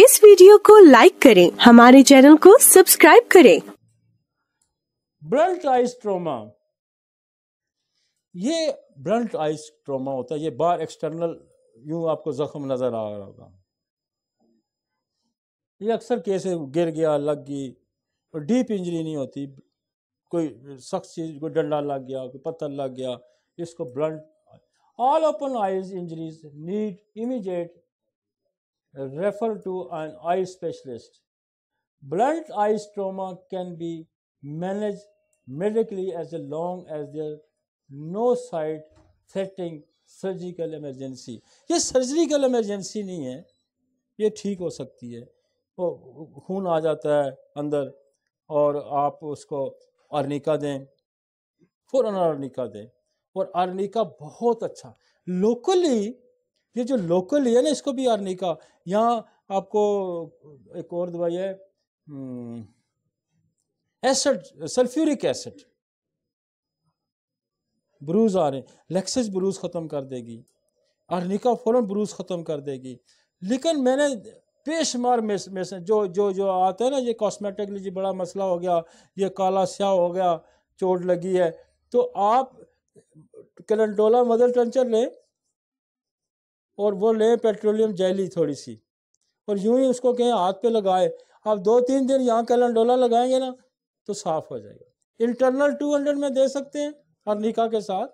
इस वीडियो को लाइक करें हमारे चैनल को सब्सक्राइब करें ब्रंट आइस ट्रोमा ये ब्रंट आइस ट्रोमा होता है ये बार एक्सटर्नल यूं आपको जख्म नजर आ रहा होगा ये अक्सर कैसे गिर गया लग गई और डीप इंजरी नहीं होती कोई सख्त चीज कोई डंडा लग गया कोई पत्थर लग गया इसको blunt or open eyes injuries need immediate refer to an eye specialist. Blunt eye trauma can be managed medically as long as there no sight threatening surgical emergency ये सर्जिकल इमरजेंसी नहीं है ये ठीक हो सकती है वो खून आ जाता है अंदर और आप उसको अर्निका दें फ़ौर अर्निका दें और अर्निका बहुत अच्छा लोकली ये जो लोकल है ना इसको भी कहा यहाँ आपको एक और दवाई है एसिड सल्फ्यूरिक एसिड ब्रूज आ रहे हैं लेक्सिस ब्रूज ख़त्म कर देगी अर्निका फ़ौरन ब्रूज ख़त्म कर देगी लेकिन मैंने बेशुमार में, से जो जो जो आता है ना ये कॉस्मेटिकली जी बड़ा मसला हो गया ये काला स्याह हो गया चोट लगी है तो आप कलंडोला मदर टंचर लें और वो लें पेट्रोलियम जैली थोड़ी सी और यूं ही उसको कहें हाथ पे लगाए आप दो तीन दिन यहाँ का लगाएंगे ना तो साफ हो जाएगा इंटरनल 200 में दे सकते हैं अर्निका के साथ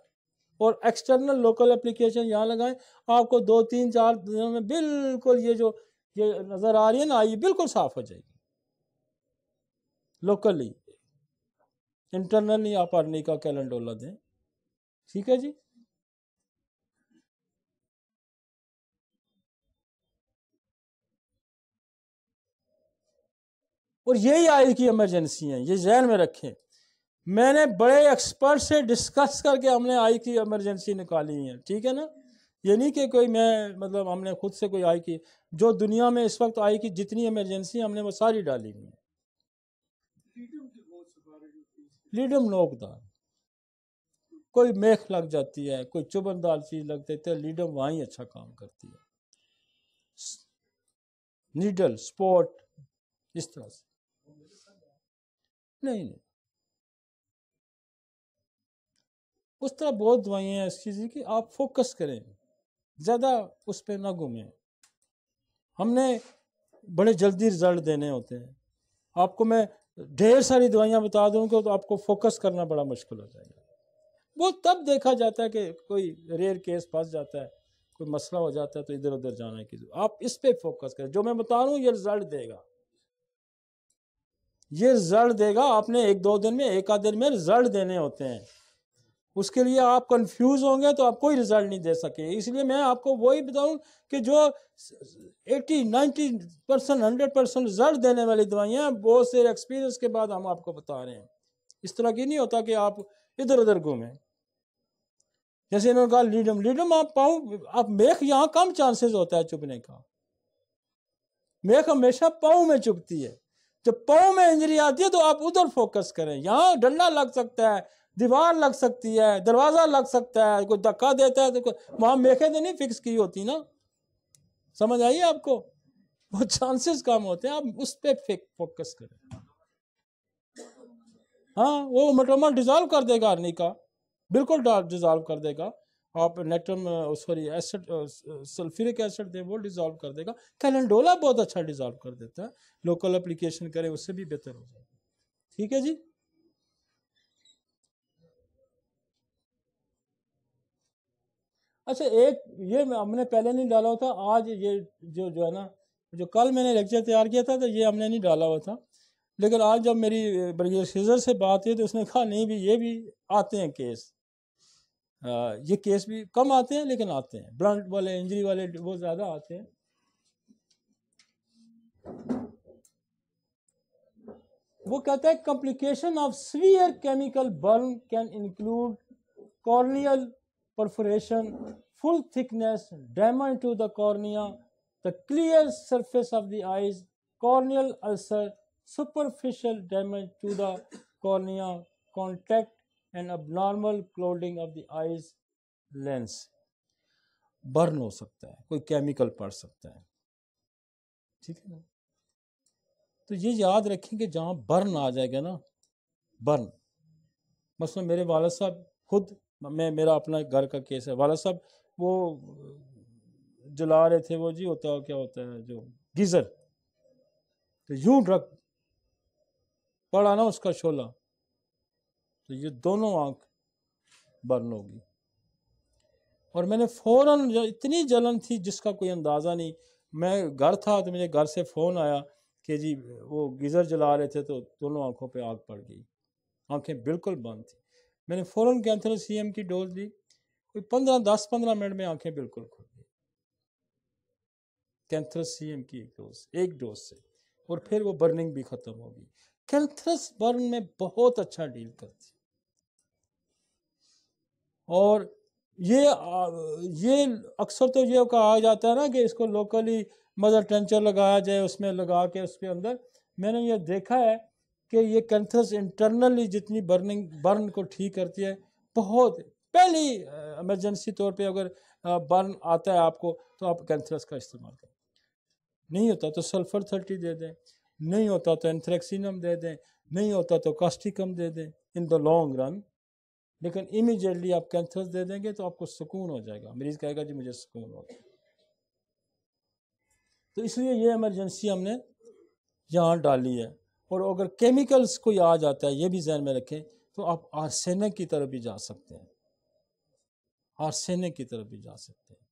और एक्सटर्नल लोकल एप्लीकेशन यहाँ लगाएं आपको दो तीन चार दिनों में बिल्कुल ये जो ये नज़र आ रही है ना ये बिल्कुल साफ हो जाएगी लोकली इंटरनली आप अर्निका कैलेंडोला दें ठीक है जी और यही आइल की इमरजेंसी है ये जहन में रखें मैंने बड़े एक्सपर्ट से डिस्कस करके हमने आई की एमरजेंसी निकाली है ठीक है ना ये नहीं कि कोई मैं मतलब हमने खुद से कोई आई की जो दुनिया में इस वक्त आई की जितनी इमरजेंसी हमने वो सारी डाली हुई लीडम नोकदार कोई मेख लग जाती है कोई चुबनदार चीज लग जाती है लीडम वहाँ अच्छा काम करती है नीडल स्पॉट इस तरह से नहीं नहीं उस तरह बहुत दवाइयाँ हैं इस चीज़ की आप फोकस करें ज़्यादा उस पर ना घूमें हमने बड़े जल्दी रिजल्ट देने होते हैं आपको मैं ढेर सारी दवाइयाँ बता दूँ तो आपको फोकस करना बड़ा मुश्किल हो जाएगा वो तब देखा जाता है कि कोई रेयर केस फंस जाता है कोई मसला हो जाता है तो इधर उधर जाने कि आप इस पर फोकस करें जो मैं बता रहा हूँ ये रिजल्ट देगा ये रिजल्ट देगा आपने एक दो दिन में एक आध दिन में रिजल्ट देने होते हैं उसके लिए आप कंफ्यूज होंगे तो आप कोई रिजल्ट नहीं दे सके इसलिए मैं आपको वही बताऊं कि जो 80 90 परसेंट हंड्रेड परसेंट रिजल्ट देने वाली दवाइयाँ बहुत से एक्सपीरियंस के बाद हम आपको बता रहे हैं इस तरह की नहीं होता कि आप इधर उधर घूमें जैसे इन्होंने कहा लीडम लीडम आप पाओ आप मेख यहाँ कम चांसेस होता है चुपने का मेख हमेशा पाओ में चुपती है जब पाओ में इंजरी आती है तो आप उधर फोकस करें यहाँ डंडा लग सकता है दीवार लग सकती है दरवाज़ा लग सकता है कोई धक्का देता है तो वहां मेखे तो नहीं फिक्स की होती ना समझ आई आपको वो चांसेस कम होते हैं आप उस पर फोकस करें हाँ वो मटोमल डिजॉल्व कर देगा आर्नी का बिल्कुल डिजॉल्व कर देगा आप इलेक्ट्रम सॉरी एसिड सल्फ्यूरिक एसिड दें वो डिज़ोल्व कर देगा कैलेंडोला बहुत अच्छा डिज़ोल्व कर देता है लोकल अप्लीकेशन करें उससे भी बेहतर हो जाएगा ठीक है जी अच्छा एक ये हमने पहले नहीं डाला हुआ था आज ये जो जो है ना जो कल मैंने लेक्चर तैयार किया था तो ये हमने नहीं डाला हुआ था लेकिन आज जब मेरी ब्रगेर uh, से बात हुई तो उसने कहा नहीं भी ये भी आते हैं केस ये केस भी कम आते हैं लेकिन आते हैं ब्लंट वाले इंजरी वाले वो ज़्यादा आते हैं वो कहता है complication of severe chemical burn can include corneal perforation full thickness damage to the cornea the clear surface of the eyes corneal ulcer superficial damage to the cornea contact and abnormal clouding of the eyes lens burn हो सकता है कोई chemical पड़ सकता है ठीक है ना तो ये याद रखें कि जहाँ बर्न आ जाएगा ना बर्न मसलन मेरे वाला साहब खुद मैं मेरा अपना घर का केस है वाला साहब वो जला रहे थे वो जी होता है क्या होता है जो गीज़र तो यूं ड्रग पड़ा ना उसका शोला तो ये दोनों आँख बर्न होगी और मैंने फ़ौरन इतनी जलन थी जिसका कोई अंदाज़ा नहीं मैं घर था तो मुझे घर से फ़ोन आया कि जी वो गीज़र जला रहे थे तो दोनों आँखों पे आग पड़ गई आँखें बिल्कुल बंद थी मैंने फ़ौर कैंथर सी एम की डोज ली कोई पंद्रह दस पंद्रह मिनट में आँखें बिल्कुल खुल गई कैंथरस सी एम की एक डोज एक डोज से और फिर वो बर्निंग भी ख़त्म होगी कैंथरस बर्न में बहुत अच्छा डील करती और ये ये अक्सर तो ये कहा जाता है ना कि इसको लोकली मदर टेंचर लगाया जाए उसमें लगा के उसके अंदर मैंने ये देखा है कि ये कैंथस इंटरनली जितनी बर्निंग बर्न को ठीक करती है बहुत पहली इमरजेंसी तौर पे अगर बर्न आता है आपको तो आप कैंथरस का इस्तेमाल करें नहीं होता तो सल्फर थर्टी दे दें नहीं होता तो एंथ्रेक्सिनम दे दें नहीं होता तो कास्टिकम दे दें इन द लॉन्ग रन लेकिन इमीजिएटली आप कैंथस दे देंगे तो आपको सुकून हो जाएगा मरीज कहेगा जी मुझे सुकून हो गया तो इसलिए ये इमरजेंसी हमने यहाँ डाली है और अगर केमिकल्स कोई आ जाता है ये भी जहन में रखें तो आप आर्सेनिक की तरफ भी जा सकते हैं आर्सेनिक की तरफ भी जा सकते हैं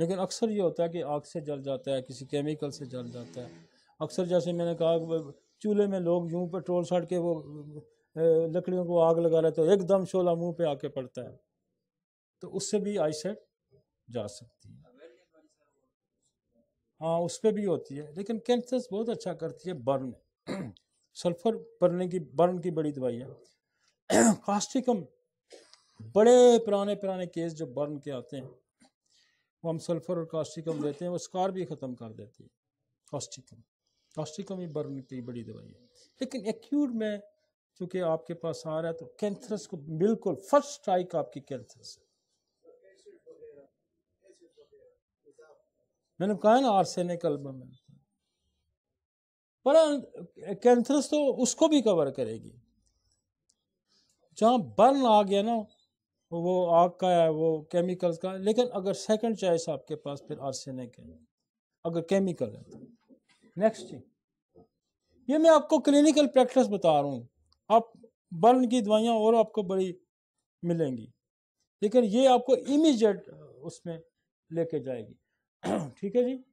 लेकिन अक्सर ये होता है कि आग से जल जाता है किसी केमिकल से जल जाता है अक्सर जैसे मैंने कहा चूल्हे में लोग यूं पेट्रोल सड़ के वो लकड़ियों को आग लगा रहे तो एकदम शोला मुंह पे आके पड़ता है तो उससे भी आई सेट जा सकती है हाँ उस पर भी होती है लेकिन कैंसर बहुत अच्छा करती है बर्न सल्फर पड़ने की बर्न की बड़ी दवाई है कास्टिकम बड़े पुराने पुराने केस जो बर्न के आते हैं वो हम सल्फर और कास्टिकम देते हैं वो स्कार भी ख़त्म कर देती है कास्टिकम में बर्न की बड़ी दवाई है लेकिन एक्यूट में चूँकि आपके पास आ रहा है तो कैंथरस को बिल्कुल फर्स्ट स्ट्राइक आपकी कैंथरस है मैंने कहा ना आर्सेनिक एल्बम है पर कैंथरस तो उसको भी कवर करेगी जहाँ बर्न आ गया ना वो आग का है वो केमिकल्स का लेकिन अगर सेकंड चॉइस आपके पास फिर आर्सेनिक है अगर केमिकल है तो नेक्स्ट ये मैं आपको क्लिनिकल प्रैक्टिस बता रहा हूँ आप बर्न की दवाइयाँ और आपको बड़ी मिलेंगी लेकिन ये आपको इमीजिएट उसमें लेके जाएगी ठीक है जी